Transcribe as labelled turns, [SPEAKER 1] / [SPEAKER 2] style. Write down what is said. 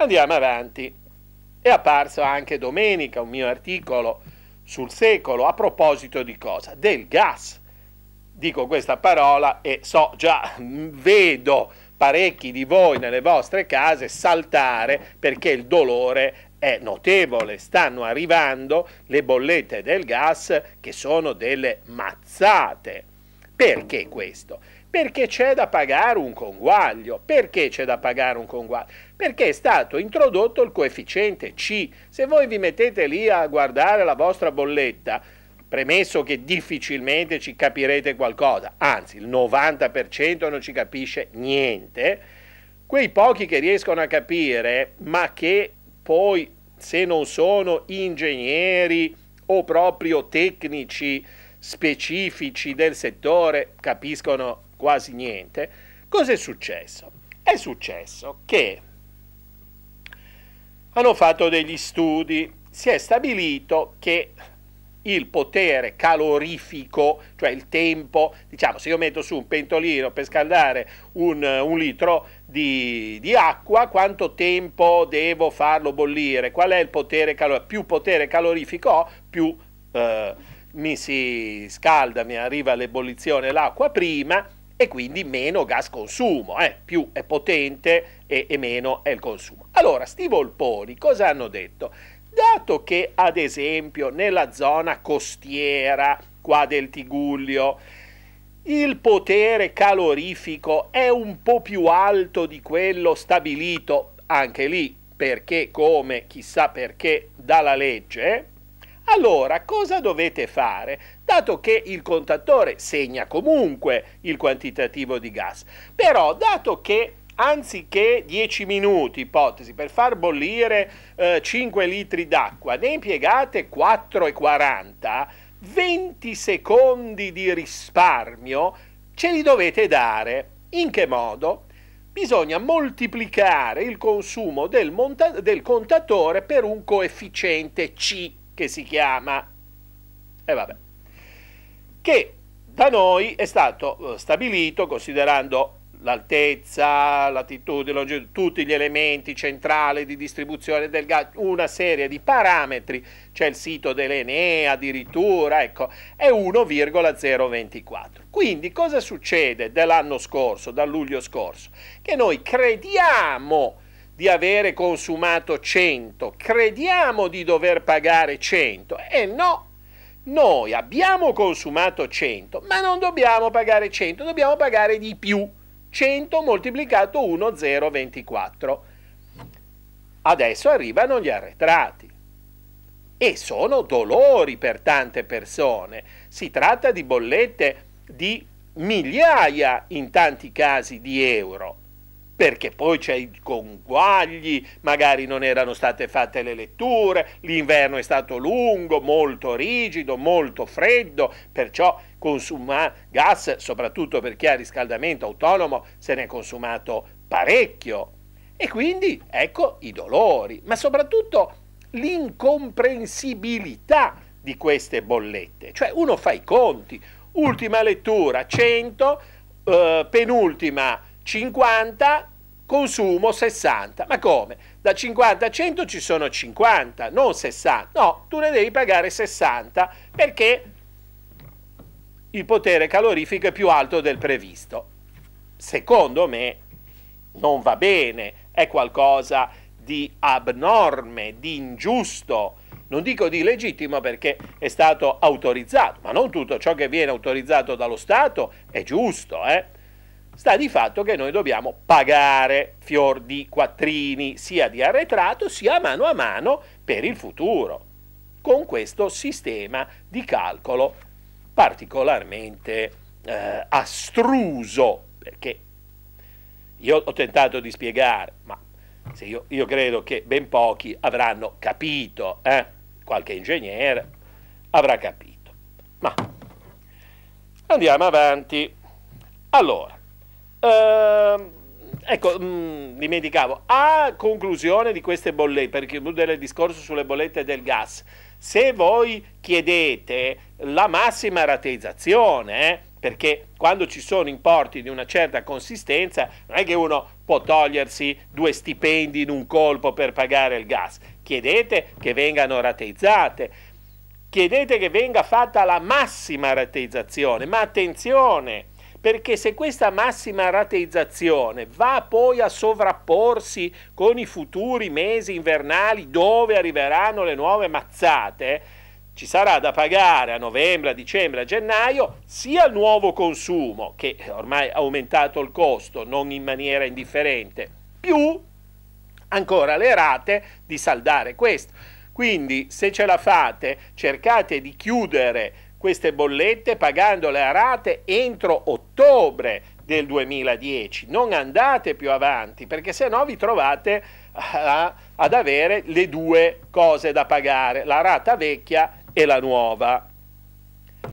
[SPEAKER 1] Andiamo avanti. È apparso anche domenica un mio articolo sul secolo a proposito di cosa? Del gas. Dico questa parola e so già, vedo parecchi di voi nelle vostre case saltare perché il dolore è notevole, stanno arrivando le bollette del gas che sono delle mazzate. Perché questo? Perché c'è da pagare un conguaglio. Perché c'è da pagare un conguaglio? Perché è stato introdotto il coefficiente C. Se voi vi mettete lì a guardare la vostra bolletta, premesso che difficilmente ci capirete qualcosa, anzi il 90% non ci capisce niente, quei pochi che riescono a capire, ma che poi se non sono ingegneri o proprio tecnici, specifici del settore capiscono quasi niente. Cos'è successo? È successo che hanno fatto degli studi, si è stabilito che il potere calorifico, cioè il tempo, diciamo se io metto su un pentolino per scaldare un, un litro di, di, acqua, quanto tempo devo farlo bollire, qual è il potere calorifico, più potere calorifico ho, più eh, mi si scalda, mi arriva l'ebollizione l'acqua prima e quindi meno gas consumo, eh? più è potente e, e meno è il consumo. Allora, sti volponi cosa hanno detto? Dato che ad esempio nella zona costiera qua del Tiguglio il potere calorifico è un po' più alto di quello stabilito anche lì perché come chissà perché dalla legge eh, allora, cosa dovete fare, dato che il contatore segna comunque il quantitativo di gas? Però, dato che anziché 10 minuti, ipotesi, per far bollire eh, 5 litri d'acqua, ne impiegate 4,40, 20 secondi di risparmio ce li dovete dare. In che modo? bisogna moltiplicare il consumo del, del, contatore per un coefficiente C che si chiama... E eh, vabbè. Che da noi è stato eh, stabilito, considerando l'altezza, latitudine, longitudine, tutti gli elementi centrali di distribuzione del gas, una serie di parametri, c'è il sito dell'ENEA addirittura, ecco, è 1,024. Quindi cosa succede dall'anno scorso, dal luglio scorso? Che noi crediamo di avere consumato 100, crediamo di dover pagare 100. E eh, no, noi abbiamo consumato 100, ma non dobbiamo pagare 100, dobbiamo pagare di più. 100 moltiplicato 1, 0, 24. Adesso arrivano gli arretrati. E sono dolori per tante persone. Si tratta di bollette di migliaia in tanti casi di euro perché poi c'è i conguagli, magari non erano state fatte le letture, l'inverno è stato lungo, molto rigido, molto freddo, perciò consuma gas, soprattutto per chi ha riscaldamento autonomo, se ne è consumato parecchio. E quindi ecco i dolori, ma soprattutto l'incomprensibilità di queste bollette. Cioè uno fa i conti, ultima lettura 100, eh, penultima 50, consumo 60. Ma come? Da 50 a 100 ci sono 50, non 60. No, tu ne devi pagare 60 perché il potere calorifico è più alto del previsto. Secondo me non va bene, è qualcosa di abnorme, di ingiusto, non dico di legittimo perché è stato autorizzato, ma non tutto ciò che viene autorizzato dallo Stato è giusto, eh? sta di fatto che noi dobbiamo pagare fior di quattrini sia di arretrato sia mano a mano per il futuro con questo sistema di calcolo particolarmente eh, astruso perché io ho tentato di spiegare ma io, io, credo che ben pochi avranno capito eh? qualche ingegnere avrà capito ma andiamo avanti allora Ehm, ecco, mh, mm, dimenticavo, a conclusione di queste bollette, per chiudere il discorso sulle bollette del gas, se voi chiedete la massima rateizzazione, eh, perché quando ci sono importi di una certa consistenza non è che uno può togliersi due stipendi in un colpo per pagare il gas, chiedete che vengano rateizzate, chiedete che venga fatta la massima rateizzazione, ma attenzione, perché se questa massima rateizzazione va poi a sovrapporsi con i futuri mesi invernali dove arriveranno le nuove mazzate, ci sarà da pagare a novembre, a dicembre, a gennaio sia il nuovo consumo, che ormai ha aumentato il costo non in maniera indifferente, più ancora le rate di saldare questo. Quindi se ce la fate cercate di chiudere queste bollette pagandole a rate entro ottobre del 2010. Non andate più avanti perché se no vi trovate a, ad avere le due cose da pagare, la rata vecchia e la nuova.